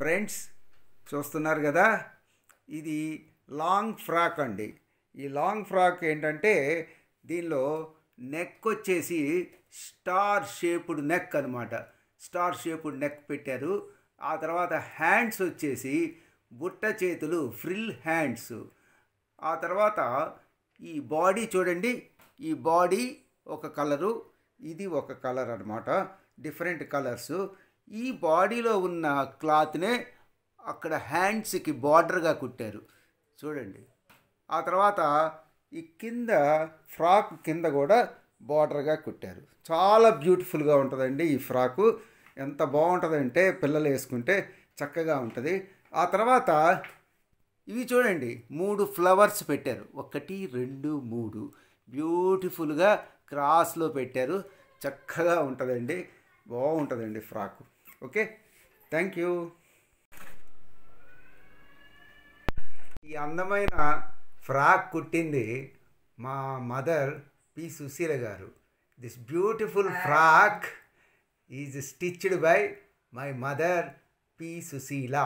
friends చూస్తున్నారు కదా ఇది లాంగ్ ఫ్రాక్ అండి ఈ లాంగ్ ఫ్రాక్ ఏంటంటే దీనిలో నెక్ వచ్చేసి స్టార్ షేప్డ్ నెక్ అనమాట స్టార్ షేప్డ్ నెక్ పెట్టారు ఆ తర్వాత హ్యాండ్స్ వచ్చేసి బుట్ట చేతులు ఫ్రిల్ హ్యాండ్స్ ఆ తర్వాత ఈ బాడీ చూడండి ఈ బాడీ ఒక కలరు ఇది ఒక కలర్ అనమాట డిఫరెంట్ కలర్సు ఈ బాడీలో ఉన్న క్లాత్నే అక్కడ హ్యాండ్స్కి బార్డర్గా కుట్టారు చూడండి ఆ తర్వాత ఈ కింద ఫ్రాక్ కింద కూడా బార్డర్గా కుట్టారు చాలా బ్యూటిఫుల్గా ఉంటుందండి ఈ ఫ్రాకు ఎంత బాగుంటుందంటే పిల్లలు వేసుకుంటే చక్కగా ఉంటుంది ఆ తర్వాత ఇవి చూడండి మూడు ఫ్లవర్స్ పెట్టారు ఒకటి రెండు మూడు బ్యూటిఫుల్గా క్రాస్లో పెట్టారు చక్కగా ఉంటుందండి బాగుంటుందండి ఫ్రాకు ఓకే థ్యాంక్ యూ ఈ అందమైన ఫ్రాక్ కుట్టింది మా మదర్ పి సుశీల గారు this beautiful frock is stitched by my mother P Susheela